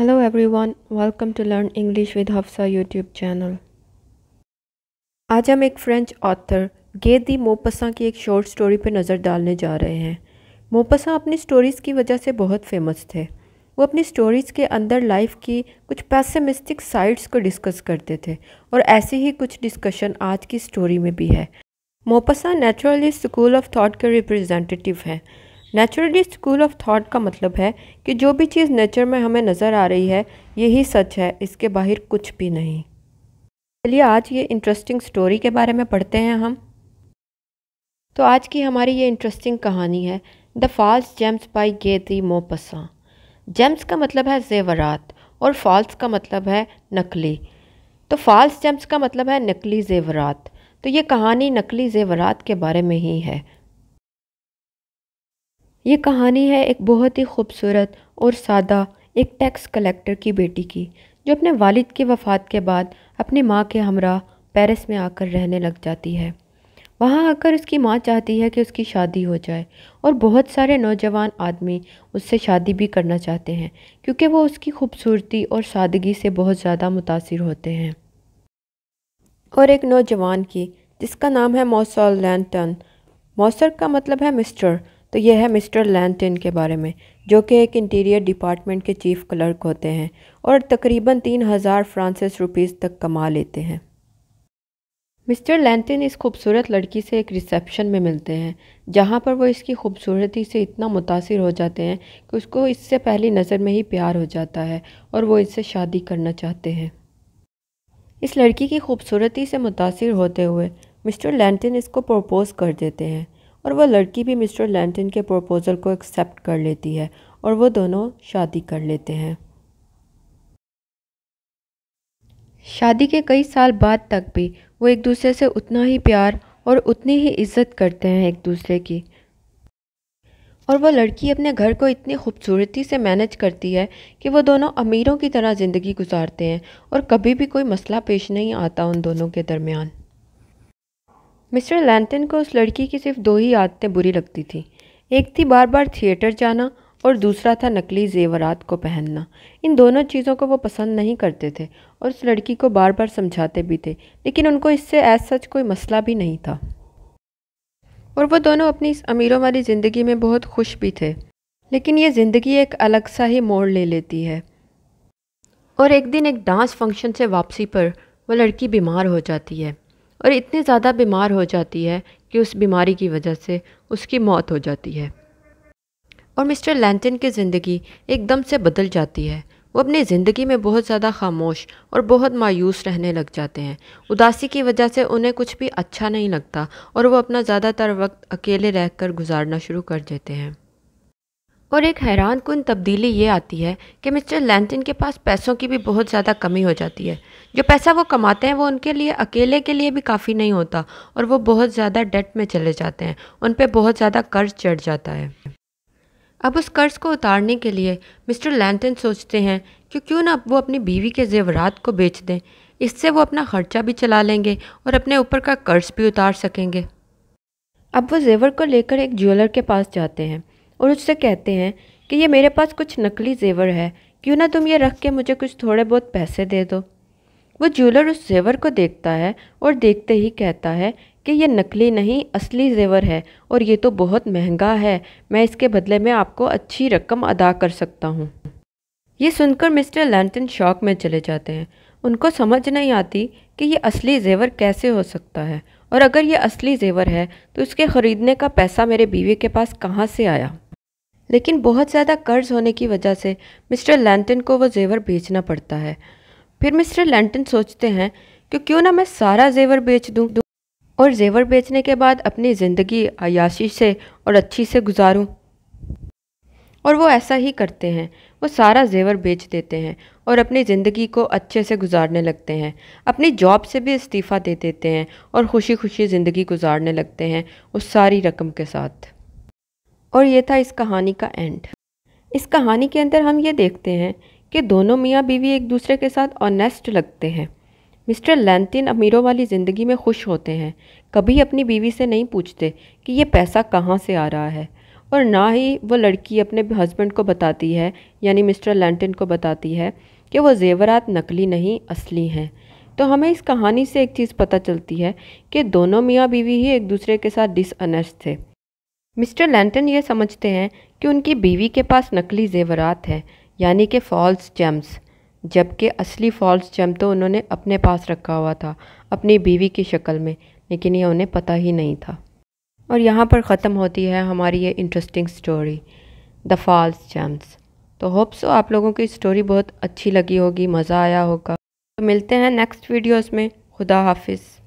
Hello everyone, welcome to Learn English with Hafsa YouTube channel. आज हम एक French author गे de मोपसा की एक शॉर्ट स्टोरी पर नज़र डालने जा रहे हैं मोपसा अपनी स्टोरीज़ की वजह से बहुत फेमस थे वो अपनी स्टोरीज़ के अंदर लाइफ की कुछ पैसेमिस्टिक साइड्स को डिस्कस करते थे और ऐसे ही कुछ डिस्कशन आज की स्टोरी में भी है Maupassant naturalist school of thought के रिप्रजेंटेटिव हैं नेचुरलिस्ट स्कूल ऑफ थॉट का मतलब है कि जो भी चीज़ नेचर में हमें नज़र आ रही है यही सच है इसके बाहर कुछ भी नहीं चलिए आज ये इंटरेस्टिंग स्टोरी के बारे में पढ़ते हैं हम तो आज की हमारी ये इंटरेस्टिंग कहानी है the false gems by Guy de Maupassant gems का मतलब है जेवरात और फॉल्स का मतलब है नकली तो फॉल्स जेम्स का मतलब है नकली जेवरात तो ये कहानी नकली जेवरात के बारे में ही है ये कहानी है एक बहुत ही खूबसूरत और सादा एक टैक्स कलेक्टर की बेटी की जो अपने वालिद की वफ़ात के बाद अपनी माँ के हमरा पेरिस में आकर रहने लग जाती है वहाँ आकर उसकी माँ चाहती है कि उसकी शादी हो जाए और बहुत सारे नौजवान आदमी उससे शादी भी करना चाहते हैं क्योंकि वो उसकी खूबसूरती और सादगी से बहुत ज़्यादा मुतासर होते हैं और एक नौजवान की जिसका नाम है मौसर लैंटन मौसर का मतलब है मिस्टर तो यह है मिस्टर लैंटिन के बारे में जो कि एक इंटीरियर डिपार्टमेंट के चीफ क्लर्क होते हैं और तकरीबन तीन हज़ार फ्रांसिस रुपीज़ तक कमा लेते हैं मिस्टर लैंटिन इस खूबसूरत लड़की से एक रिसेप्शन में मिलते हैं जहाँ पर वो इसकी खूबसूरती से इतना मुतासर हो जाते हैं कि उसको इससे पहली नज़र में ही प्यार हो जाता है और वो इससे शादी करना चाहते हैं इस लड़की की खूबसूरती से मुतासर होते हुए मिस्टर लैंटिन इसको प्रपोज़ कर देते हैं और वह लड़की भी मिस्टर लैंटन के प्रपोज़ल को एक्सेप्ट कर लेती है और वह दोनों शादी कर लेते हैं शादी के कई साल बाद तक भी वो एक दूसरे से उतना ही प्यार और उतनी ही इज्जत करते हैं एक दूसरे की और वह लड़की अपने घर को इतनी खूबसूरती से मैनेज करती है कि वो दोनों अमीरों की तरह ज़िंदगी गुजारते हैं और कभी भी कोई मसला पेश नहीं आता उन दोनों के दरमियान मिस्टर लैंटन को उस लड़की की सिर्फ दो ही आदतें बुरी लगती थी एक थी बार बार थिएटर जाना और दूसरा था नकली जेवरात को पहनना इन दोनों चीज़ों को वो पसंद नहीं करते थे और उस लड़की को बार बार समझाते भी थे लेकिन उनको इससे ऐस सच कोई मसला भी नहीं था और वो दोनों अपनी इस अमीरों वाली ज़िंदगी में बहुत खुश भी थे लेकिन ये ज़िंदगी एक अलग सा ही मोड़ ले लेती है और एक दिन एक डांस फंक्शन से वापसी पर वह लड़की बीमार हो जाती है और इतनी ज़्यादा बीमार हो जाती है कि उस बीमारी की वजह से उसकी मौत हो जाती है और मिस्टर लैंटन की ज़िंदगी एकदम से बदल जाती है वो अपनी ज़िंदगी में बहुत ज़्यादा खामोश और बहुत मायूस रहने लग जाते हैं उदासी की वजह से उन्हें कुछ भी अच्छा नहीं लगता और वो अपना ज़्यादातर वक्त अकेले रहकर गुजारना शुरू कर देते हैं और एक हैरान कन तब्दीली ये आती है कि मिस्टर लैंटन के पास पैसों की भी बहुत ज़्यादा कमी हो जाती है जो पैसा वो कमाते हैं वो उनके लिए अकेले के लिए भी काफ़ी नहीं होता और वो बहुत ज़्यादा डेट में चले जाते हैं उन पर बहुत ज़्यादा कर्ज चढ़ जाता है अब उस कर्ज को उतारने के लिए मिस्टर लैंटन सोचते हैं कि क्यों ना वो अपनी बीवी के जेवरात को बेच दें इससे वो अपना खर्चा भी चला लेंगे और अपने ऊपर का कर्ज भी उतार सकेंगे अब वो जेवर को लेकर एक ज्वेलर के पास जाते हैं और उससे कहते हैं कि ये मेरे पास कुछ नकली जेवर है क्यों ना तुम ये रख के मुझे कुछ थोड़े बहुत पैसे दे दो वो ज्वेलर उस जेवर को देखता है और देखते ही कहता है कि ये नकली नहीं असली जेवर है और ये तो बहुत महंगा है मैं इसके बदले में आपको अच्छी रकम अदा कर सकता हूँ ये सुनकर मिस्टर लैंटन शॉक में चले जाते हैं उनको समझ नहीं आती कि ये असली जेवर कैसे हो सकता है और अगर ये असली जेवर है तो उसके ख़रीदने का पैसा मेरे बीवी के पास कहाँ से आया लेकिन बहुत ज़्यादा कर्ज होने की वजह से मिस्टर लैंटन को वो जेवर बेचना पड़ता है फिर मिस्टर लैंटन सोचते हैं कि क्यों ना मैं सारा जेवर बेच दूँ और जेवर बेचने के बाद अपनी ज़िंदगी आयाशी से और अच्छी से गुजारूँ और वो ऐसा ही करते हैं वो सारा जेवर बेच देते हैं और अपनी ज़िंदगी को अच्छे से गुजारने लगते हैं अपनी जॉब से भी इस्तीफ़ा दे देते हैं और ख़ुशी खुशी ज़िंदगी गुजारने लगते हैं उस सारी रकम के साथ और ये था इस कहानी का एंड इस कहानी के अंदर हम ये देखते हैं कि दोनों मियाँ बीवी एक दूसरे के साथ ऑनेस्ट लगते हैं मिस्टर लैंतिन अमीरों वाली ज़िंदगी में खुश होते हैं कभी अपनी बीवी से नहीं पूछते कि ये पैसा कहाँ से आ रहा है और ना ही वो लड़की अपने हस्बैंड को बताती है यानी मिस्टर लैंटिन को बताती है कि वो जेवरात नकली नहीं असली हैं तो हमें इस कहानी से एक चीज़ पता चलती है कि दोनों मियाँ बीवी ही एक दूसरे के साथ डिसअनेस्ट थे मिस्टर लैंटन ये समझते हैं कि उनकी बीवी के पास नकली जेवरात है यानी कि फॉल्स जेम्स जबकि असली फॉल्स जेम तो उन्होंने अपने पास रखा हुआ था अपनी बीवी की शक्ल में लेकिन यह उन्हें पता ही नहीं था और यहाँ पर ख़त्म होती है हमारी ये interesting story the false gems तो होप्स आप लोगों की स्टोरी बहुत अच्छी लगी होगी मज़ा आया होगा तो मिलते हैं नेक्स्ट वीडियोस में खुदा हाफिज़